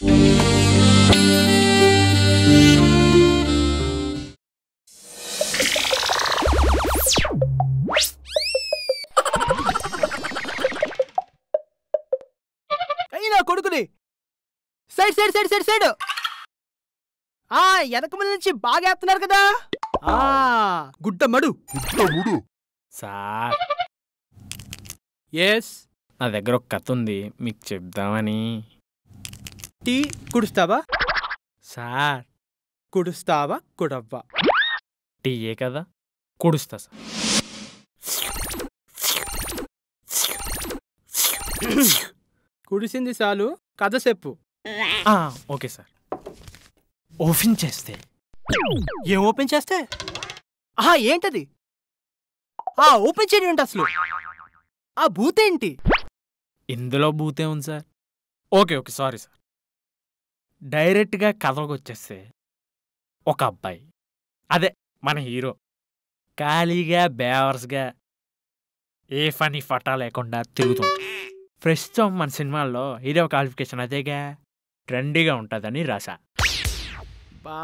అయినా side side side side ఆ నుంచి బాగా వేస్తున్నారు కదా ఆ మడు సార్ ఎస్ నా దగ్గర ఒక కథ ఉంది మీకు చెప్దామని టీ కుడుస్తావా సార్ కుడుస్తావా కుడవ్వా టీయే కదా కుడుస్తా సార్ కుడిసింది చాలు కథ చెప్పు ఓకే సార్ ఓపెన్ చేస్తే ఏం ఓపెన్ చేస్తే ఆహా ఏంటది ఆ ఓపెన్ చేయడం ఏంటి అసలు ఆ బూత్ ఏంటి ఇందులో బూతే ఉంది sir okay okay sorry sir డైరెక్ట్గా కథకు వచ్చేస్తే ఒక అబ్బాయి అదే మన హీరో ఖాళీగా బేవర్స్గా ఏ ఫనీ ఫటా లేకుండా తిరుగుతుంది ప్రస్తుతం మన సినిమాల్లో ఇదే ఒక క్వాలిఫికేషన్ అదేగా ట్రెండీగా ఉంటుందని రాశా బా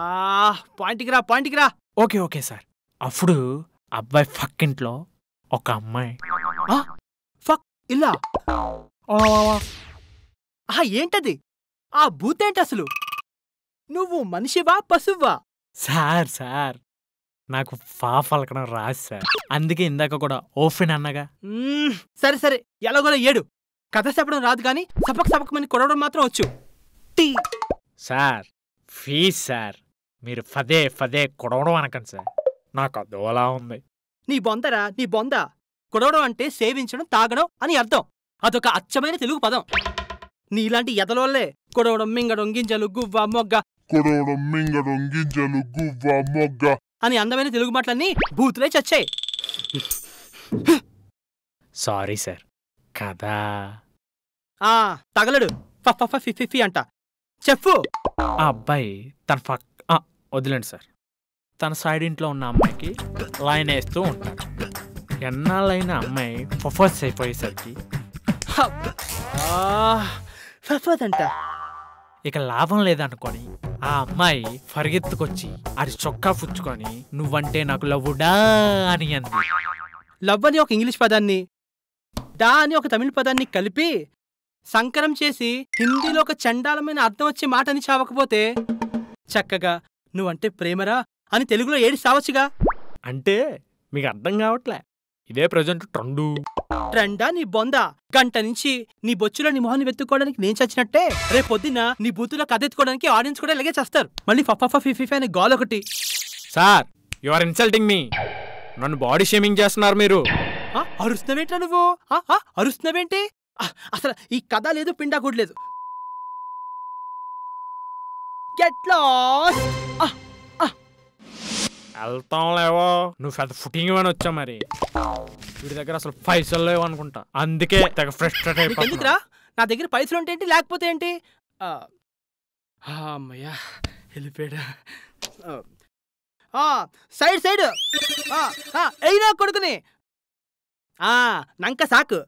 పాయింట్కి రా పాయింట్కి రా ఓకే ఓకే సార్ అప్పుడు అబ్బాయి ఫక్కింట్లో ఒక అమ్మాయి ఫక్ ఇలా ఏంటది ఆ భూతేంటి అసలు నువ్వు మనిషివా పశువ్వా సార్ సార్ నాకు ఫా ఫలకడం రాదు సార్ అందుకే ఇందాక కూడా ఓఫెన్ అన్నగా సరే సరే ఎలాగోలా ఏడు కథ చెప్పడం రాదు కానీ సపక్ సపకమని కొడవడం మాత్రం వచ్చు టీ సార్ ఫీజ్ సార్ మీరు ఫదే ఫదే కొడవడం అనకండి సార్ నాకు అదోలా ఉంది నీ బొందరా నీ బొంద కొడవడం అంటే సేవించడం తాగడం అని అర్థం అదొక అచ్చమైన తెలుగు పదం నీలాంటి ఎదలోళ్లే కొడవడం మింగడం గువ్వ మొగ్గ కొడవడం మింగడం గువ్వ మొగ్గ అని అందమైన తెలుగు మాటలన్నీ బూతులే చచ్చాయి సారీ సార్ కదా ఆ తగలడు ఫిఫిఫి అంట చెప్పు ఆ అబ్బాయి తన ఫక్ వదిలేండి సార్ తన సైడ్ ఇంట్లో ఉన్న అమ్మాయికి లైన్ వేస్తూ ఉంటాడు ఎన్నాళ్ళైన అమ్మాయి పర్ఫెక్ట్ అయిపోయేసరికి అంట ఇక లాభం లేదనుకొని ఆ అమ్మాయి పరిగెత్తుకొచ్చి అది చొక్కా పుచ్చుకొని నువ్వంటే నాకు లవ్వుడా అని అంది లవ్ అని ఒక ఇంగ్లీష్ పదాన్ని డా అని ఒక తమిళ పదాన్ని కలిపి సంకరం చేసి హిందీలో ఒక చండాలమైన అర్థం వచ్చే మాటని చావకపోతే చక్కగా నువ్వంటే ప్రేమరా అని తెలుగులో ఏడి సావచ్చుగా అంటే మీకు అర్థం కావట్లే ఇదే ప్రజెంట్ ట్రండు ట్రెండా నీ బొంద గంట నుంచి నీ బొచ్చులో నీ మొహాన్ని వెతుక్కోవడానికి నేను చచ్చినట్టే పొద్దున్న నీ బూతులో కదెత్తుకోవడానికి ఆడియన్స్ కూడా ఇలాగే చేస్తారు మళ్ళీ ఫఫా ఫిఫిఫ్ అనే గాల్ ఒకటి sir you are insulting me నన్ను బాడీ షేమింగ్ చేస్తున్నారు మీరు అరుస్తున్నావేంట్రా నువ్వు అరుస్తున్నావేంటి అసలు ఈ కథ లేదు పిండా కూడా లేదు వెళ్తాం లేవో నువ్వు పెద్ద ఫుటింగ్ అని వచ్చా మరి వీడి దగ్గర అసలు పైసలు లేవు అనుకుంటా అందుకే తెగ ఫ్రెష్ అయిపోయిందిరా నా దగ్గర పైసలు ఉంటే ఏంటి లేకపోతే ఏంటి అమ్మయ్యా వెళ్ళిపోయాడా సైడ్ సైడ్ అయినా కొడుకుని నంక సాకు